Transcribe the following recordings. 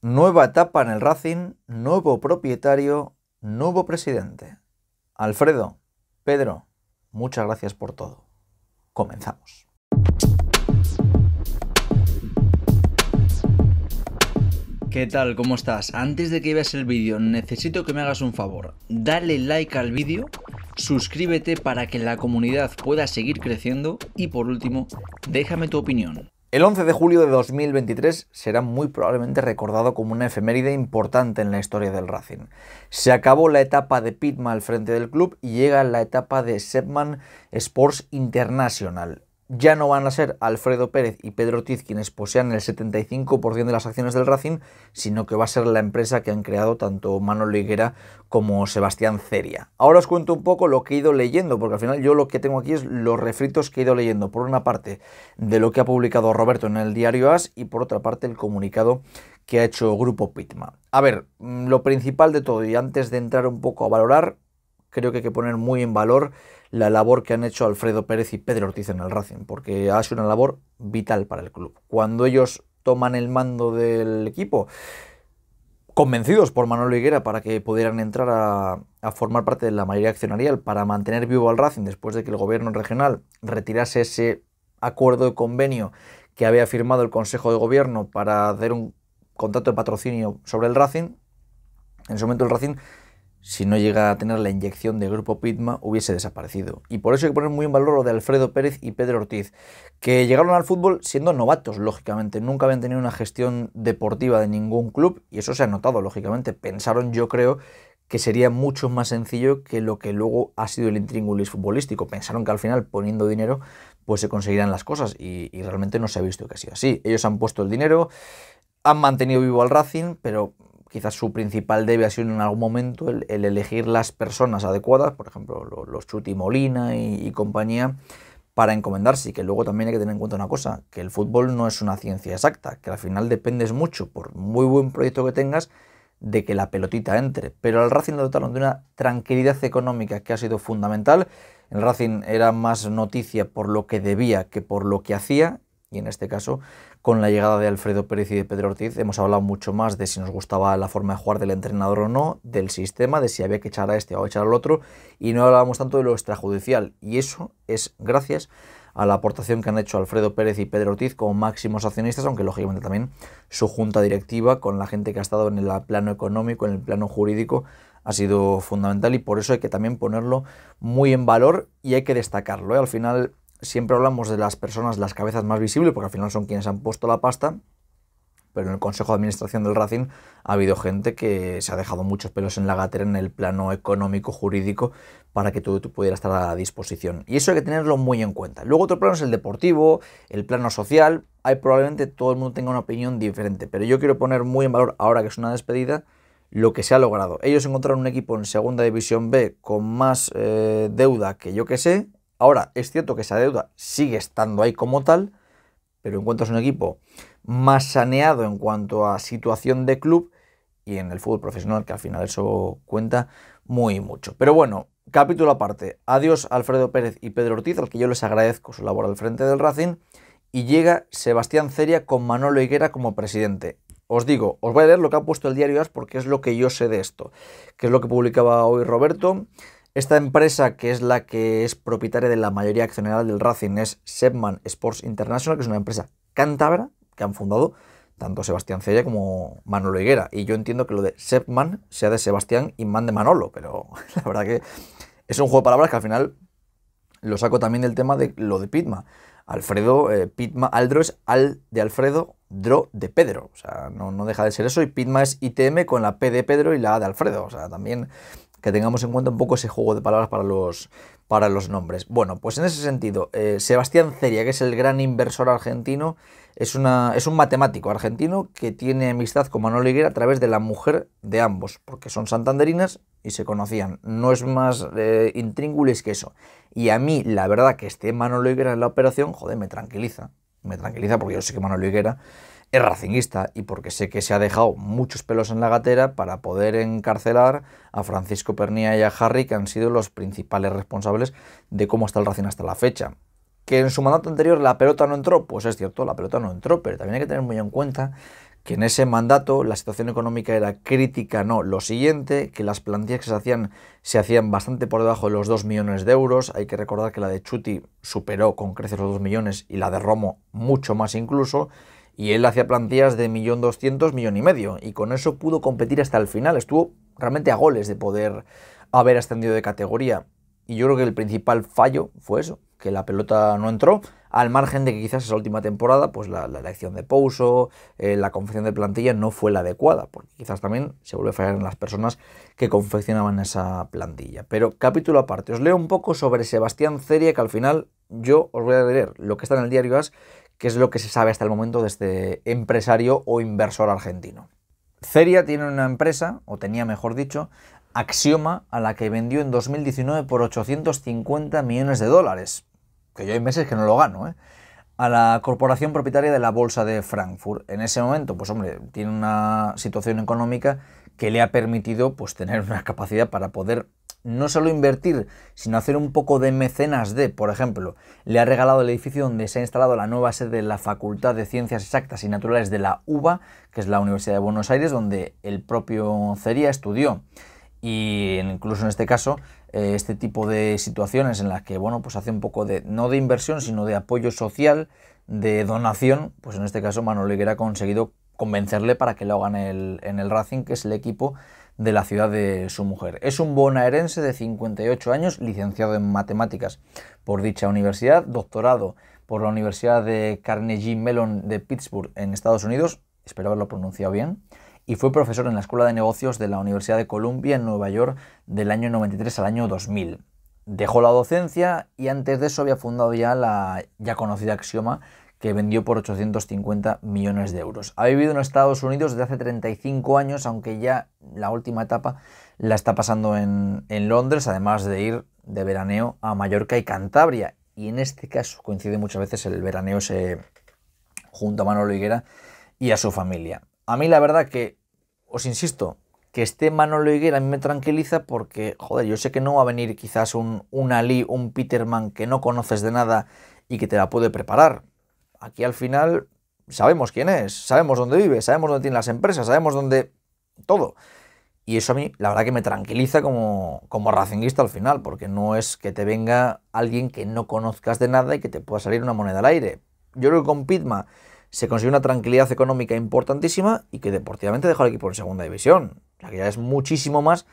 Nueva etapa en el Racing, nuevo propietario, nuevo presidente. Alfredo, Pedro, muchas gracias por todo. Comenzamos. ¿Qué tal? ¿Cómo estás? Antes de que veas el vídeo, necesito que me hagas un favor. Dale like al vídeo, suscríbete para que la comunidad pueda seguir creciendo y por último, déjame tu opinión. El 11 de julio de 2023 será muy probablemente recordado como una efeméride importante en la historia del Racing. Se acabó la etapa de Pitman al frente del club y llega la etapa de Sepman Sports International, ya no van a ser Alfredo Pérez y Pedro Ortiz quienes posean el 75% de las acciones del Racing, sino que va a ser la empresa que han creado tanto Manolo Higuera como Sebastián Ceria. Ahora os cuento un poco lo que he ido leyendo, porque al final yo lo que tengo aquí es los refritos que he ido leyendo, por una parte de lo que ha publicado Roberto en el diario AS y por otra parte el comunicado que ha hecho Grupo Pitma. A ver, mm, lo principal de todo y antes de entrar un poco a valorar, creo que hay que poner muy en valor la labor que han hecho Alfredo Pérez y Pedro Ortiz en el Racing, porque ha sido una labor vital para el club. Cuando ellos toman el mando del equipo, convencidos por Manolo Higuera para que pudieran entrar a, formar parte de la mayoría accionarial para mantener vivo al Racing después de que el gobierno regional retirase ese acuerdo de convenio que había firmado el Consejo de Gobierno para hacer un contrato de patrocinio sobre el Racing. En su momento el Racing si no llega a tener la inyección del grupo Pitma, hubiese desaparecido. Y por eso hay que poner muy en valor lo de Alfredo Pérez y Pedro Ortiz, que llegaron al fútbol siendo novatos, lógicamente. Nunca habían tenido una gestión deportiva de ningún club y eso se ha notado, lógicamente. Pensaron, yo creo, que sería mucho más sencillo que lo que luego ha sido el intríngulis futbolístico. Pensaron que al final, poniendo dinero, pues se conseguirán las cosas y, y realmente no se ha visto que ha así. Ellos han puesto el dinero, han mantenido vivo al Racing, pero quizás su principal debe ha sido en algún momento el, elegir las personas adecuadas, por ejemplo, los, Chuti Molina y, compañía, para encomendarse. Y que luego también hay que tener en cuenta una cosa, que el fútbol no es una ciencia exacta, que al final dependes mucho, por muy buen proyecto que tengas, de que la pelotita entre. Pero al Racing lo dotaron de una tranquilidad económica que ha sido fundamental. El Racing era más noticia por lo que debía que por lo que hacía y en este caso, con la llegada de Alfredo Pérez y de Pedro Ortiz, hemos hablado mucho más de si nos gustaba la forma de jugar del entrenador o no, del sistema, de si había que echar a este o echar al otro, y no hablábamos tanto de lo extrajudicial. Y eso es gracias a la aportación que han hecho Alfredo Pérez y Pedro Ortiz como máximos accionistas, aunque lógicamente también su junta directiva con la gente que ha estado en el plano económico, en el plano jurídico, ha sido fundamental y por eso hay que también ponerlo muy en valor y hay que destacarlo. ¿eh? Al final siempre hablamos de las personas, las cabezas más visibles, porque al final son quienes han puesto la pasta, pero en el Consejo de Administración del Racing ha habido gente que se ha dejado muchos pelos en la gatera en el plano económico, jurídico, para que tú, tú pudieras estar a disposición. Y eso hay que tenerlo muy en cuenta. Luego otro plano es el deportivo, el plano social. Ahí probablemente todo el mundo tenga una opinión diferente, pero yo quiero poner muy en valor, ahora que es una despedida, lo que se ha logrado. Ellos encontraron un equipo en segunda división B con más eh, deuda que yo que sé, Ahora, es cierto que esa deuda sigue estando ahí como tal, pero encuentras un equipo más saneado en cuanto a situación de club y en el fútbol profesional, que al final eso cuenta muy mucho. Pero bueno, capítulo aparte. Adiós Alfredo Pérez y Pedro Ortiz, al que yo les agradezco su labor al frente del Racing. Y llega Sebastián Ceria con Manolo Higuera como presidente. Os digo, os voy a leer lo que ha puesto el diario AS porque es lo que yo sé de esto, que es lo que publicaba hoy Roberto. Esta empresa, que es la que es propietaria de la mayoría accionarial del Racing, es Seppman Sports International, que es una empresa cántabra que han fundado tanto Sebastián Cella como Manolo Higuera. Y yo entiendo que lo de Seppman sea de Sebastián y Man de Manolo, pero la verdad que es un juego de palabras que al final lo saco también del tema de lo de Pitma. Alfredo, eh, Pitma, Aldro es Al de Alfredo, Dro de Pedro. O sea, no, no deja de ser eso. Y Pitma es ITM con la P de Pedro y la A de Alfredo. O sea, también que tengamos en cuenta un poco ese juego de palabras para los, para los nombres. Bueno, pues en ese sentido, eh, Sebastián Ceria, que es el gran inversor argentino, es, una, es un matemático argentino que tiene amistad con Manolo Higuera a través de la mujer de ambos, porque son santanderinas y se conocían. No es más eh, que eso. Y a mí, la verdad, que esté Manolo Higuera en la operación, joder, me tranquiliza. Me tranquiliza porque yo sé que Manolo Higuera es racinguista y porque sé que se ha dejado muchos pelos en la gatera para poder encarcelar a Francisco Pernía y a Harry, que han sido los principales responsables de cómo está el Racing hasta la fecha. Que en su mandato anterior la pelota no entró, pues es cierto, la pelota no entró, pero también hay que tener muy en cuenta que en ese mandato la situación económica era crítica, no lo siguiente, que las plantillas que se hacían se hacían bastante por debajo de los 2 millones de euros, hay que recordar que la de Chuti superó con creces los 2 millones y la de Romo mucho más incluso, y él hacía plantillas de millón doscientos, millón y medio, y con eso pudo competir hasta el final. Estuvo realmente a goles de poder haber ascendido de categoría. Y yo creo que el principal fallo fue eso, que la pelota no entró, al margen de que quizás esa última temporada, pues la, elección de Pouso, eh, la confección de plantilla no fue la adecuada, porque quizás también se vuelve a fallar en las personas que confeccionaban esa plantilla. Pero capítulo aparte, os leo un poco sobre Sebastián Ceria, que al final yo os voy a leer lo que está en el diario AS, que es lo que se sabe hasta el momento de este empresario o inversor argentino. Ceria tiene una empresa, o tenía mejor dicho, Axioma, a la que vendió en 2019 por 850 millones de dólares, que yo hay meses que no lo gano, ¿eh? a la corporación propietaria de la Bolsa de Frankfurt. En ese momento, pues hombre, tiene una situación económica que le ha permitido pues, tener una capacidad para poder no solo invertir, sino hacer un poco de mecenas de, por ejemplo, le ha regalado el edificio donde se ha instalado la nueva sede de la Facultad de Ciencias Exactas y Naturales de la UBA, que es la Universidad de Buenos Aires, donde el propio Cería estudió. Y incluso en este caso, eh, este tipo de situaciones en las que, bueno, pues hace un poco de, no de inversión, sino de apoyo social, de donación, pues en este caso Manuel Higuera ha conseguido convencerle para que lo hagan el, en el Racing, que es el equipo de la ciudad de su mujer. Es un bonaerense de 58 años, licenciado en matemáticas por dicha universidad, doctorado por la Universidad de Carnegie Mellon de Pittsburgh en Estados Unidos, espero haberlo pronunciado bien, y fue profesor en la Escuela de Negocios de la Universidad de Columbia en Nueva York del año 93 al año 2000. Dejó la docencia y antes de eso había fundado ya la ya conocida Axioma, que vendió por 850 millones de euros. Ha vivido en Estados Unidos desde hace 35 años, aunque ya la última etapa la está pasando en, Londres, además de ir de veraneo a Mallorca y Cantabria. Y en este caso coincide muchas veces el veraneo se junto a Manolo Higuera y a su familia. A mí la verdad que, os insisto, que esté Manolo Higuera a mí me tranquiliza porque, joder, yo sé que no va a venir quizás un, un Ali, un Peterman que no conoces de nada y que te la puede preparar. Aquí al final sabemos quién es, sabemos dónde vive, sabemos dónde tiene las empresas, sabemos dónde... todo. Y eso a mí, la verdad que me tranquiliza como, como racinguista al final, porque no es que te venga alguien que no conozcas de nada y que te pueda salir una moneda al aire. Yo creo que con Pitma se consigue una tranquilidad económica importantísima y que deportivamente dejó al equipo en segunda división. O sea que ya es muchísimo más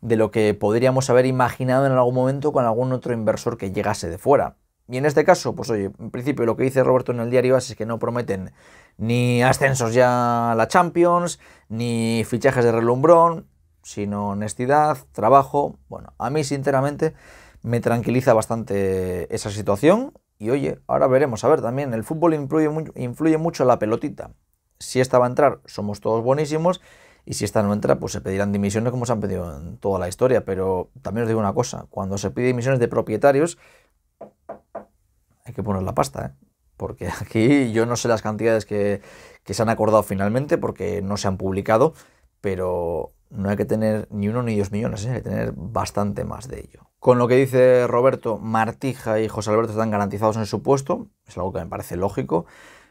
de lo que podríamos haber imaginado en algún momento con algún otro inversor que llegase de fuera. Y en este caso, pues oye, en principio lo que dice Roberto en el diario es que no prometen ni ascensos ya a la Champions, ni fichajes de relumbrón, sino honestidad, trabajo. Bueno, a mí sinceramente me tranquiliza bastante esa situación. Y oye, ahora veremos, a ver, también el fútbol influye, influye mucho la pelotita. Si esta va a entrar, somos todos buenísimos. Y si esta no entra, pues se pedirán dimisiones como se han pedido en toda la historia. Pero también os digo una cosa, cuando se pide dimisiones de propietarios, hay que poner la pasta, ¿eh? porque aquí yo no sé las cantidades que, se han acordado finalmente porque no se han publicado, pero no hay que tener ni uno ni dos millones, ¿eh? hay que tener bastante más de ello. Con lo que dice Roberto, Martija y José Alberto están garantizados en su puesto, es algo que me parece lógico.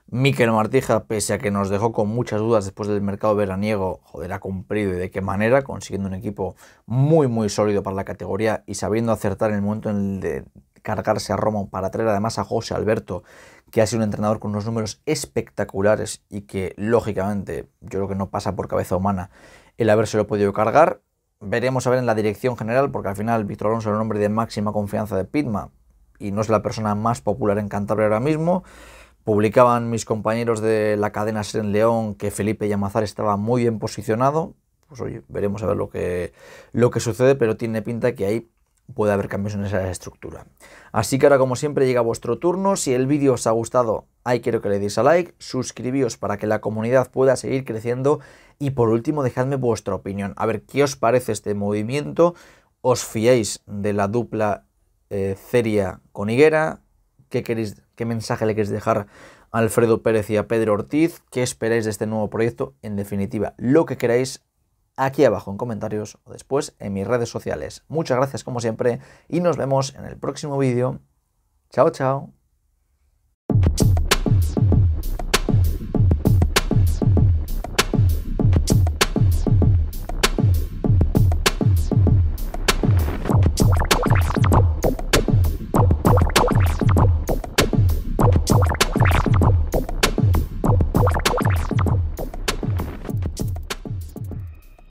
Miquel Martija, pese a que nos dejó con muchas dudas después del mercado veraniego, joder, ha cumplido y de qué manera, consiguiendo un equipo muy, muy sólido para la categoría y sabiendo acertar en el momento en el de cargarse a Romo para traer además a José Alberto, que ha sido un entrenador con unos números espectaculares y que lógicamente yo creo que no pasa por cabeza humana el habérselo podido cargar. Veremos a ver en la dirección general, porque al final Víctor Alonso es el hombre de máxima confianza de Pitma y no es la persona más popular en Cantabria ahora mismo. Publicaban mis compañeros de la cadena Ser León que Felipe Yamazar estaba muy bien posicionado. Pues oye, veremos a ver lo que, lo que sucede, pero tiene pinta que hay puede haber cambios en esa estructura. Así que ahora como siempre llega vuestro turno, si el vídeo os ha gustado, ahí quiero que le deis a like, suscribíos para que la comunidad pueda seguir creciendo y por último dejadme vuestra opinión, a ver qué os parece este movimiento, os fiéis de la dupla eh, con Higuera, ¿Qué, queréis, qué mensaje le queréis dejar a Alfredo Pérez y a Pedro Ortiz, qué esperáis de este nuevo proyecto, en definitiva, lo que queráis aquí abajo en comentarios o después en mis redes sociales. Muchas gracias como siempre y nos vemos en el próximo vídeo. Chao, chao.